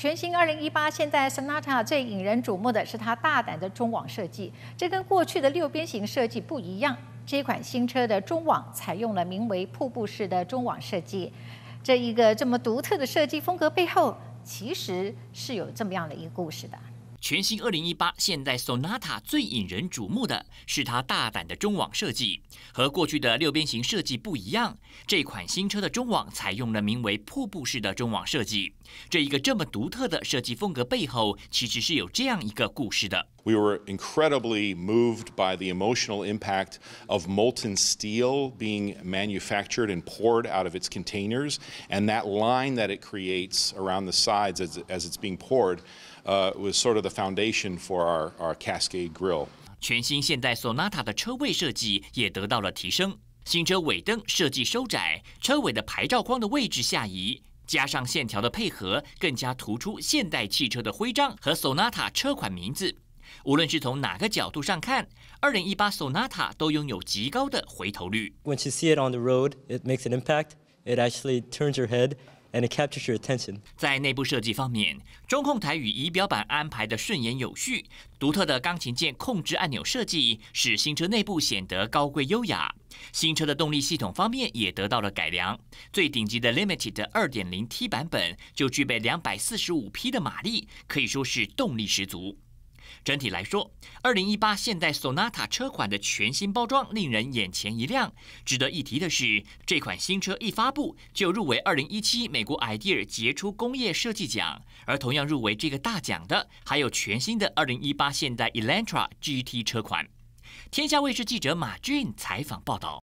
全新二零一八现在 Sonata 最引人瞩目的是它大胆的中网设计，这跟过去的六边形设计不一样。这款新车的中网采用了名为“瀑布式”的中网设计，这一个这么独特的设计风格背后，其实是有这么样的一个故事的。全新二零一八现代索纳塔最引人瞩目的是它大胆的中网设计，和过去的六边形设计不一样。这款新车的中网采用了名为“瀑布式”的中网设计。这一个这么独特的设计风格背后，其实是有这样一个故事的。We were incredibly moved by the emotional impact of molten steel being manufactured and poured out of its containers, and that line that it creates around the sides as, as it's being poured uh, was sort of the foundation for our, our Cascade Grill. 全新现代 Sonata 的车位设计也得到了提升，新车尾灯设计收窄，车尾的牌照框的位置下移，加上线条的配合，更加突出现代汽车的徽章和 Sonata 车款名字。无论是从哪个角度上看，二零一八 Sonata 都拥有极高的回头率。When you see it on the road, it makes an impact. It actually turns your head and it captures your attention. 在内部设计方面，中控台与仪表板安排的顺眼有序，独特的钢琴键控制按钮设计使新车内部显得高贵优雅。新车的动力系统方面也得到了改良，最顶级的 Limited 的二点零 T 版本就具备两百四十五匹的马力，可以说是动力十足。整体来说，2018现代索纳塔车款的全新包装令人眼前一亮。值得一提的是，这款新车一发布就入围2017美国 IDEA 杰出工业设计奖，而同样入围这个大奖的还有全新的2018现代 Elantra GT 车款。天下卫视记者马俊采访报道。